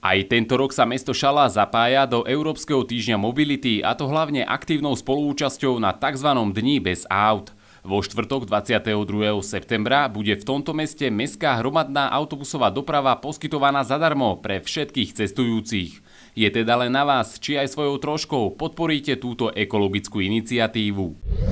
Aj tento rok sa mesto Šala zapája do Európskeho týždňa mobility a to hlavne aktívnou spoluúčasťou na tzv. Dni bez aut. Vo štvrtok 22. septembra bude v tomto meste mestská hromadná autobusová doprava poskytovaná zadarmo pre všetkých cestujúcich. Je teda len na vás, či aj svojou troškou podporíte túto ekologickú iniciatívu.